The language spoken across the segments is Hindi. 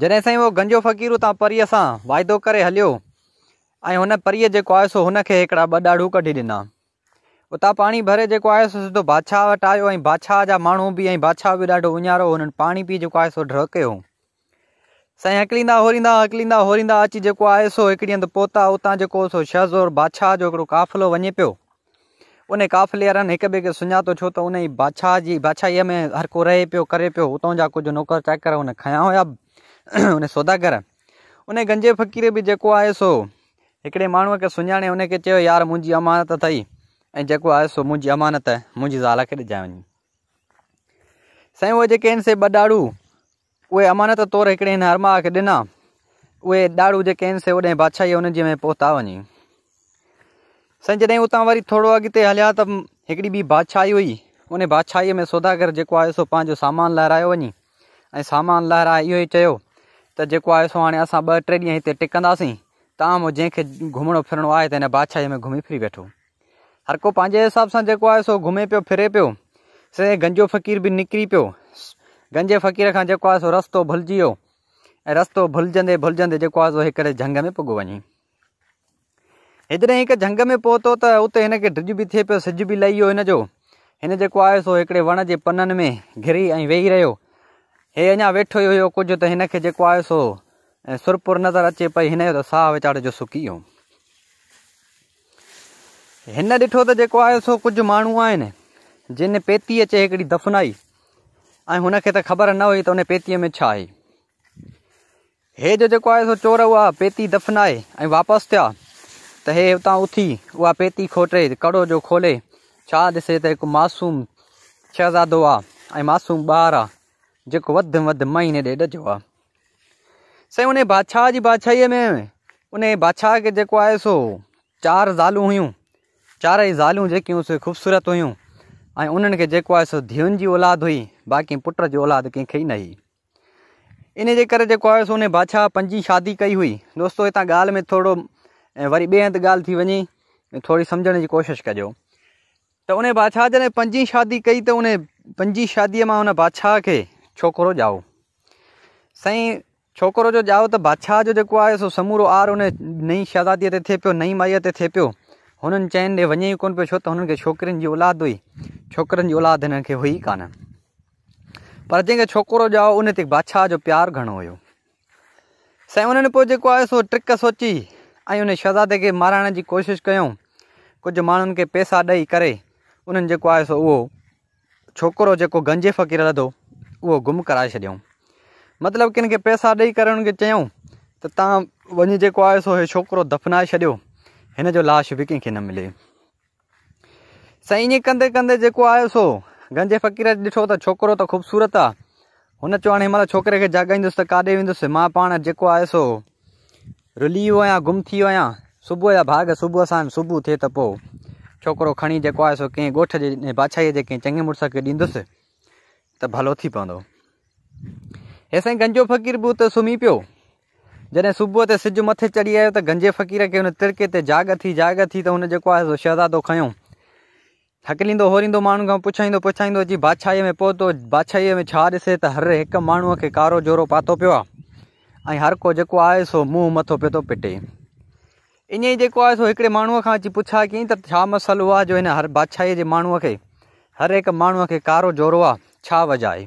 जॾहिं साईं उहो गंजो फ़क़ीर उतां परीअ सां वाइदो करे हलियो ऐं हुन परीअ जेको आहे कढी ॾिना उतां पाणी भरे जेको आहे सो बादशाह वटि आयो ऐं बादशाह जा माण्हू भी ऐं बादशाह बि ॾाढो उञारो हुननि पाणी पी जो आहे ढक हो कयो साईं हकलींदा होरींदा हकलींदा होरींदा अची जो आहे सो हिकिड़ी हंधि पहुता उतां सो शहज़ और बादशाह जो काफ़िलो वे पो उन काफ़िले एक हिक ॿिए खे सुञातो छो तो उन जी बादशाह जी बादशाहीअ में हर को रहे पियो करे पो उतों जहाँ कुछ नौकर चाकर हुन खयां हुया उन सौदागर उन गंजे फ़क़ीर भी जो आहे सो एक माण्हूअ के सुञाणे उन यार मुझी अमानत अई एको जेको सो मुझी अमानत मुझी ज़ाल के ॾिजाए वञे साईं उहे जेके से ॿ ॾाड़ू अमानत तौर एक हिन हरमा के ॾिना उहे ॾाड़ू जेके आहिनि से बादशाही हुनजे में पहुता वञे साईं जैसे उतां वरी थोरो अॻिते हलिया त हिकिड़ी ॿी बादशाही हुई उन बादशाहीअ में सौदागर जो आहे सो पंहिंजो सामान लहरा वही सामान लहरा इहो ई तो जो आहे सो हाणे असां ॿ टे ॾींहं हिते टिकंदासीं तव्हां मूं फिरणो आहे त बादशाह में घुमी फिरी वेठो हर को पंहिंजे हिसाब से जेको आहे सो घुमे पियो फिरे पो से गंजो फ़क़ीर भी निकिरी पियो गंजे फ़क़ीर का जेको आहे सो रस्तो भुलिजी वियो ऐं रस्तो भुलिजंदे भुलिजंदे जेको आहे सो हिकिड़े झंग में पुगो वही हेॾे एक झंग में पहुतो त उते हिनखे ड्रिज बि थिए पियो सिज भी लही वियो हिन जो हिन जेको आहे सो हिकिड़े वण जे पननि में घिरी ऐं वेही रहियो हे अञा वेठो ई हुयो कुझु त हिनखे जेको सो सुरपुर नज़र अचे पई हिन जो त साह वीचारे जो सुकी वियो हिन ॾिठो त जेको आहे सो कुझु माण्हू आहिनि जिन पेती अचे एक दफ़नाई ऐं हुनखे ख़बर न हुई तो हुन पेतीअ में छा आहे हे जो जेको आहे सो चोर वह पेती दफ़नाए वापस थे तो हे उत उथी उ पेती खोटे कड़ो जो खोले छा ॾिसे त हिकु मासूम शहज़ादो आहे मासूम ॿारु आहे जो वधि में महीने डेढ़ ॾिजो आहे साईं उन बादशाह जी बादशाहीअ में उन बादशाह खे जेको आहे सो चार जालू हुई चार ज़ालूं जेकी हुयूं ख़ूबसूरत हुई ऐं उन्हनि खे सो धीअनि जी औलाद हुई बाक़ी पुट जी औलाद कंहिंखे ई इन जे बादशाह पंजी शादी कई हुई दोस्तों हितां ॻाल्हि में थोड़ा वरी बे हंध ॻाल्हि थी वञे थोरी सम्झण जी कोशिशि कजो त उन बादशाह जॾहिं पंजी शादी कई तो उन पंजी शादी में उन बादशाह के छोकिरो जाओ साईं छोकिरो जो ॼाओ त तो बादशाह जो जेको आहे सो समूरो आर उन नई शहज़ादीअ ते थिए पियो नई माई से थे पियो उन चयन ॾे वे ई कोन छो तो हुननि खे छोकिरियुनि औलाद हुई छोकिरनि की औलाद हिननि हुई कान पर जैसे छोकिरो जाओ उन बादशाह जो प्यारु घणो हुयो साईं उन्हनि सो ट्रिक सोची उन शहज़ादे के मारण की कोशिश क्यों कुछ माण्हुनि के पैसा दई कर उन्हनि सो वो छोकरो जो गंजे फ़क़ीर लधो उहो गुम कराए छॾियऊं मतलब किन खे पैसा ॾेई करे हुनखे चयूं त तव्हां वञी सो इहो छोकिरो दफ़नाए छॾियो जो लाश भी कें न मिले सही ईअं कंदे कंदे जेको आहे सो गंजे फ़क़ीर ॾिठो त छोकिरो त ख़ूबसूरत आहे हुन चयो हाणे हिनमहिल छोकिरे खे जाॻाईंदुसि त काॾे वेंदुसि मां पाण जेको आहे सो रुली वियो आहियां गुम थी वियो आहियां सुबुह जा भाग सुबुह सां सुबुह थिए त पोइ छोकिरो खणी जेको सो कंहिं ॻोठ जे बादशाहीअ जे कंहिं चङे मुड़ुस खे ॾींदुसि त भलो थी पवंदो हेसिताईं गंजो फ़क़ीर भी उते सुम्ही पियो जैसे सुबुह ते सिज मथे चढ़ी आयो तो गंजे फ़क़ीर खे हुन तिरके जाग थी जाग थी तो हुन जेको आहे शहज़ादो खयों हकलींदो होरींदो माण्हुनि खां पुछाईंदो पुछाईंदो जी में पहुतो बादशाही में ऐसे तो हर एक माण्हूअ के कारो जोरो पातो पियो हर को जेको आहे सो मुंहुं मथो पियो थो पिटे ईअं ई जेको सो हिकिड़े माण्हूअ खां अची पुछा कयईं त छा मसइलो जो हिन हर बादशाहीअ के माण्हूअ के हर एक माण्हूअ के कारो जोरो आ छा वजह आहे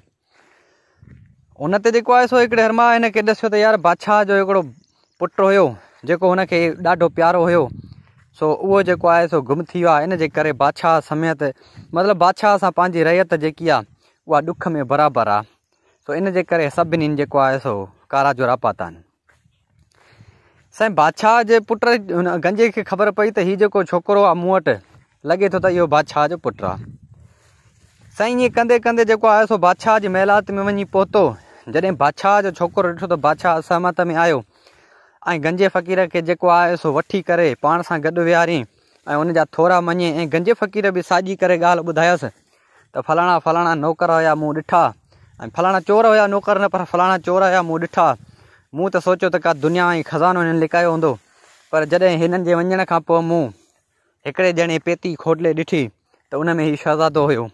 उन ते जेको आहे सो हिकिड़े हर मां यार बादशाह जो हिकिड़ो पुटु हुयो जेको हुनखे ॾाढो प्यारो हुयो सो उहो जेको आहे सो गुम थी इन करे बादशाह समेत मतलब बादशाह सां पंहिंजी रैयत जेकी आहे में बराबर आहे सो इन करे सभिनीनि जेको सो कारा जो रापाता आहिनि बादशाह जे पुट हुन गंजे के ख़बर पई त हीउ जेको छोकिरो आहे मूं वटि लॻे थो बादशाह जो पुटु आहे साईं ये कंदे कंदे जो आहे सो बादशाह जे महिलात में वही पहुतो जॾहिं बादशाह जो छोकिरो ॾिठो त बादशाह असहमत में आयो ऐं गंजे फ़क़ीर के जेको आहे सो वी करे पाण सां गॾु विहारियईं ऐं उन जा गंजे फ़क़ीर भी साजी कर गाल बुधायस त फलाना फलाणा नौकर हुया मूं ॾिठा ऐं चोर हुया नौकर न पर फलाणा चोर हुया मूं ॾिठा मूं त सोचियो त का दुनिया ही ख़ज़ानो हिननि होंद पर जॾहिं हिननि जे वञण खां पेती खोटले ॾिठी त उन में हीउ शहज़ादो हुयो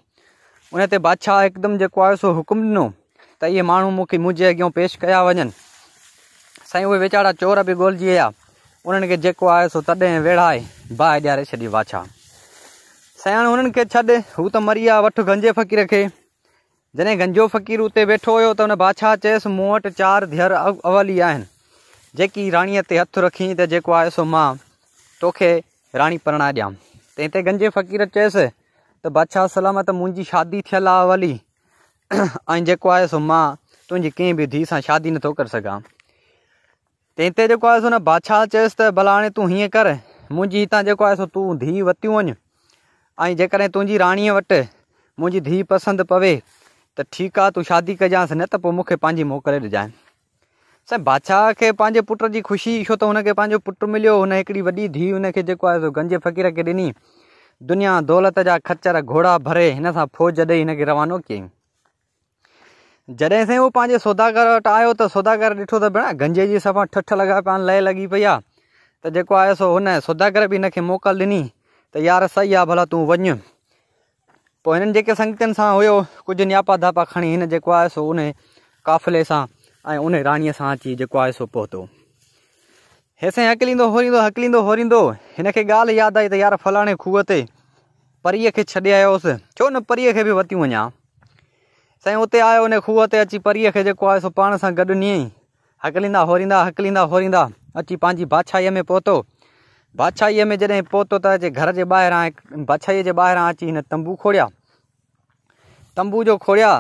उन बादशाह एकदम जो आहे सो हुकुम दिनों त इहे माण्हू मूंखे मुंहिंजे अॻियां पेश कया वञनि साईं उहे चोर भी ॻोल्हजी विया उन्हनि खे सो तद वेढ़ाए बाह ॾियारे छॾी बादशाह साईं हाणे हुननि खे छॾ मरी विया वठ गंजे फ़क़ीर खे जॾहिं गंजो फ़क़ीर हुते वेठो हो त हुन बादशाह चयसि मूं वटि चारि अवली आहिनि जेकी राणीअ ते हथु रखी त जेको आहे सो मां तोखे रानी परणाए ॾियां तंहिं ते गंजे फ़क़ीर चयसि तो बादशाह सलामत तो मुंहिंजी शादी थियल आहे वली ऐं जेको सो मां तुझी कें भी धी से शादी नथो करे सघां तंहिं ते जेको आहे सो न बादशाह चयुसि त भला हाणे तूं कर मुंहिंजी इतना जेको आहे सो तूं धीउ वरिती वञु ऐं जेकॾहिं तुंहिंजी राणीअ वटि मुंहिंजी धीउ पसंदि पवे त ठीकु आहे तूं शादी कजांसि न त पोइ मूंखे पंहिंजी मोकिले ॾिजांइ बादशाह के पंहिंजे पुट की ख़ुशी छो तो हुनखे पंहिंजो पुटु मिलियो हुन हिकिड़ी वॾी गंजे फ़क़ीर के दिनी दुनिया दौलत जा खच्चर घोड़ा भरे हिन सां फ़ौज जॾहिं हिनखे रवानो कयईं जॾहिं साईं उहो पंहिंजे सौदागर वटि आयो त सौदागर ॾिठो त भेण गंजे जी सफ़ा ठठ लॻा पिया लय लॻी पई आहे त जेको आहे सो हुन सौदागर बि हिनखे मोकल ॾिनी त यार सही आहे भला तूं वञु पोइ हिननि जेके संगतनि सां हुयो कुझु न्यापा धापा खणी हिन जेको आहे सो उन काफ़िले सां ऐं उन राणीअ सां अची जेको आहे सो पहुतो हेसे हकलींदो होरींदो हकलींदो होरींदो हिन खे ॻाल्हि आई तो यार फलाणे खूह से परीअ के छे आयोस छो न परीअ खे बि वरितियूं अञा साईं उते आयो हुन खूह से अची परीअ के जेको आहे सो पाण सां गॾु नीअं ई हकलींदा होरींदा हकलींदा अची पाँच बादशाहीअ में पहुतो बादशाहीअ में जॾहिं पहुतो तो जे घर के ॿाहिरां बादशाहीअ के ॿाहिरां अची हिन तंबू खोड़िया तंबू जो खोड़ा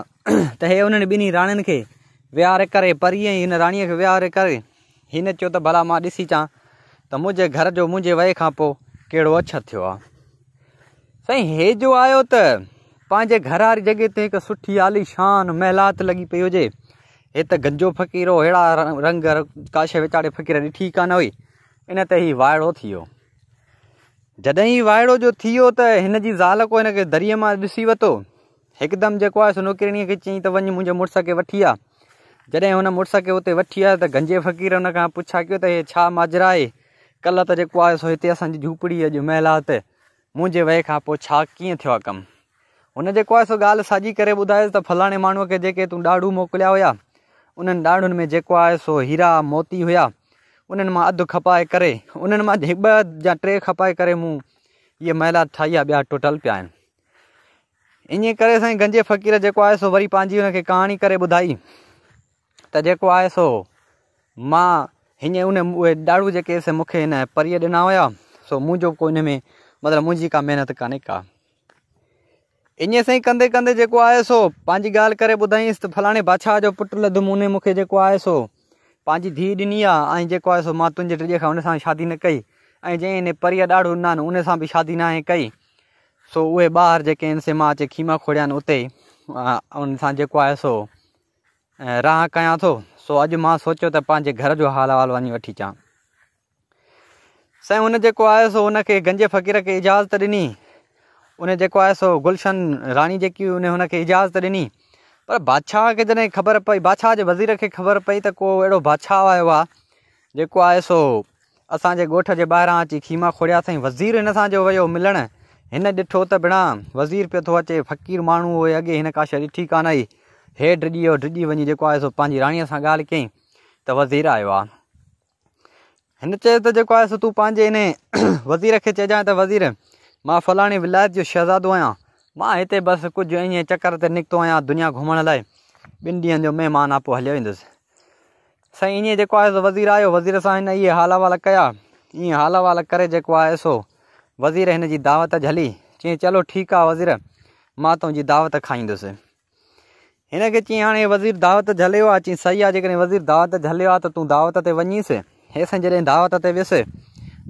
तो हे उन्हें बिन्हीं राणियुनि के विहारे करे परीअ ई हिन राणीअ खे विहारे हिन चयो तो भला मां ॾिसी अचां त मुंहिंजे घर जो मुझे वए खां पोइ कहिड़ो अछत थियो आहे हे जो आयो त पंहिंजे घर जगह जॻह ते हिकु सुठी आलीशान महलात लगी पई हुजे हे त गंजो फ़क़ीरो अड़ा रंग काश वेचारे फ़क़ीर ॾिठी कान हुई इन ते ई वाइड़ो थी वियो जॾहिं जो थी वियो त ज़ाल को हिन खे दरीअ मां ॾिसी वरितो हिकदमि जेको आहे सो नौकिरणीअ खे चई त वञ मुंहिंजे मुड़ुस खे वठी आहे जैसे उन मुड़स के हुते वठी आयो त गंजे फ़क़ीर उन पुछा कयो त हे छा माजरा आहे कल्ह त जेको आहे सो हिते असांजी झूपड़ी अज महिला मुझे वहे खां पोइ छा कीअं थियो आहे सो ॻाल्हि साॼी करे ॿुधायोसि त फलाणे माण्हूअ खे जेके तूं ॾाड़ू मोकिलिया हुया उन्हनि ॾाड़ुनि में जो आहे सो हीरा मोती हुआ उन अद अधु खपाए करे उन्हनि टे खपाए करे मूं महिला ठाई आहे ॿिया टुटल पिया आहिनि ईअं गंजे फ़क़ीर जो आहे सो वरी पंहिंजी हुनखे कहाणी करे त जेको सो मां हीअं उन उहे ॾाड़ू जेके से मूंखे हिन परीअ ॾिना सो मुंहिंजो को में मतलब मुझी का मेहनत कान्हे का ईअं सां ई कंदे कंदे जो आहे सो पंहिंजी गाल करे ॿुधाईंसि त बादशाह जो पुटु लधुमि उन मूंखे जेको आहे सो पंहिंजी धीउ ॾिनी आहे ऐं सो मां तुंहिंजे टिजे खां हुन शादी न कई ऐं जंहिं हिन परीअ ॾाढो उन सां शादी ना कई सो उ बार जो आहिनि से मां अचे खीमा खोड़िया आहिनि उन सां जेको सो राह क्या थो सो अज मां सोचो त पंहिंजे घर जो हाल अहिवाल वञी वी अचां साईं उनको जेको आहे सो हुनखे गंजे फ़क़ीर के इजाज़त दिनी उन जेको आहे सो गुलशन रानी जी हुई उन इजाज़त दिनी पर बादशाह के जैसे ख़बर पई बादशाह के वज़ीर के ख़बर पई तो को अहिड़ो बादशाह आयो आहे जेको सो असांजे ॻोठ जे ॿाहिरां अची खीमा खोड़िया सही वज़ीर हिन जो वियो मिलणु हिन ॾिठो त बिना वज़ीर पे तो अचे फ़क़ीर माण्हू हुयो अॻे हिन का शइ ॾिठी कान आई हेठि ड्रिॼी वियो ड्रिॼी वञी जेको आहे सो पंहिंजी राणीअ सां ॻाल्हि कयईं त वज़ीर आयो आहे हिन सो तूं पंहिंजे हिन वज़ीर के चजा तो वज़ीर मां फलाणी विलायत जो शहज़ादो आहियां मां हिते बसि कुझु ईअं चकर ते निकितो दुनिया घुमण लाए ॿिनि ॾींहंनि जो महिमान आहे पोइ हलियो वेंदुसि साईं सो वज़ीर आयो वज़ीर सां ये हाल हवाला कया ईअं हाल हवाला करे जेको सो वज़ीर हिन दावत झली चयईं चलो ठीक है वज़ीर मां तुझी दावत खाईस हिन खे चई हाणे वज़ीर दावत झलियो आहे चई सही आहे जेकॾहिं वज़ीर दावत झलियो आहे त तूं दावत ते वञीसि हेसि जॾहिं दावत ते वियुसि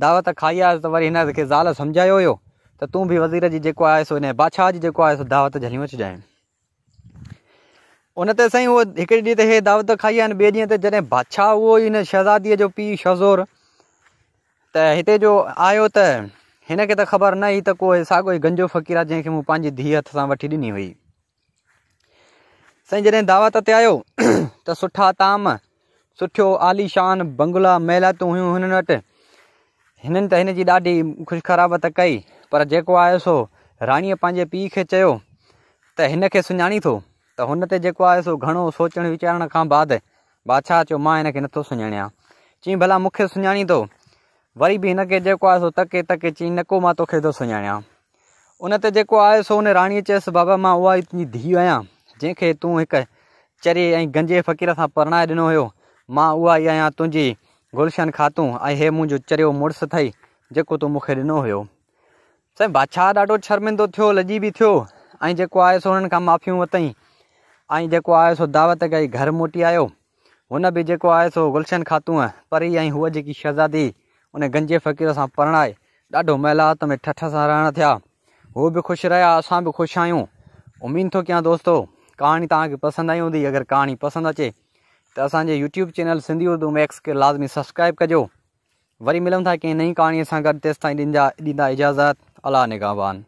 दावत खाई आसि त वरी हिन खे ज़ाल सम्झायो हुयो त तूं बि वज़ीर जी जेको आहे सो हिन बादशाह जी जेको आहे सो दावत झलियूं अचिजांइ उन ते साईं उहो हिकिड़े ॾींहं ते हे दावत खाई आहे ॿिए ॾींहं ते जॾहिं बादशाह उहो ई हिन शहज़ादीअ जो पीउ शह त हिते जो आयो त हिन खे त ख़बर न हुई त को साॻियो ई गंजो फ़क़ीर आहे जंहिंखे मूं पंहिंजी धीउ हथ सां वठी ॾिनी हुई साईं जॾहिं दावत ते आयो त सुठा ताम सुठो आलीशान बंगला महिलातूं हुयूं हिननि वटि हिननि त हिन जी ॾाढी ख़ुश ख़राब त कई पर जेको आयो सो राणीअ पंहिंजे पीउ खे चयो त हिन खे सुञाणी थो त हुन ते जेको आहे सो घणो सोचणु वीचारण खां बाद बादशाह चयो मां हिन खे नथो सुञाणियां चई भला मूंखे सुञाणी थो वरी बि हिन खे जेको आहे सो तके तके चई नको मां तोखे थो सुञाणियां उन ते जेको आहे सो हुन राणीअ चयोसि बाबा मां उहा ई तुंहिंजी धीउ आहियां जंहिंखे तू एक चरे गंजे फ़क़ीर से परणाए ॾिनो हुयो मां उहा ई आहियां गुलशन खातू ऐं हे मुंहिंजो चरियो मुड़स अथई जो तू मूंखे ॾिनो हुयो साईं बादशाह ॾाढो शर्मिंदो थियो लजी भी थियो ऐं जेको आहे सो हुननि खां माफ़ियूं वरितईं ऐं दावत गई घर मोटी आयो उन भी जो आहे गुलशन खातू परी आई हूअ जेकी शहज़ादी उन गंजे फ़क़ीर से परणाए ढो महिलात में ठठ से रहण थिया हू भी खुश रहिया असां बि ख़ुशि आहियूं उमेद थो कयां दोस्तो कहानी तव्हांखे पसंद आई होंगी अगर कहानी पसंद अचे तो असांजे YouTube channel Sindhi Urdu Max के लाज़मी सब्सक्राइब कजो वरी मिलूं था कंहिं नई कहानी से गुड तेस तीन ॾींदा इजाज़त अला निगाबान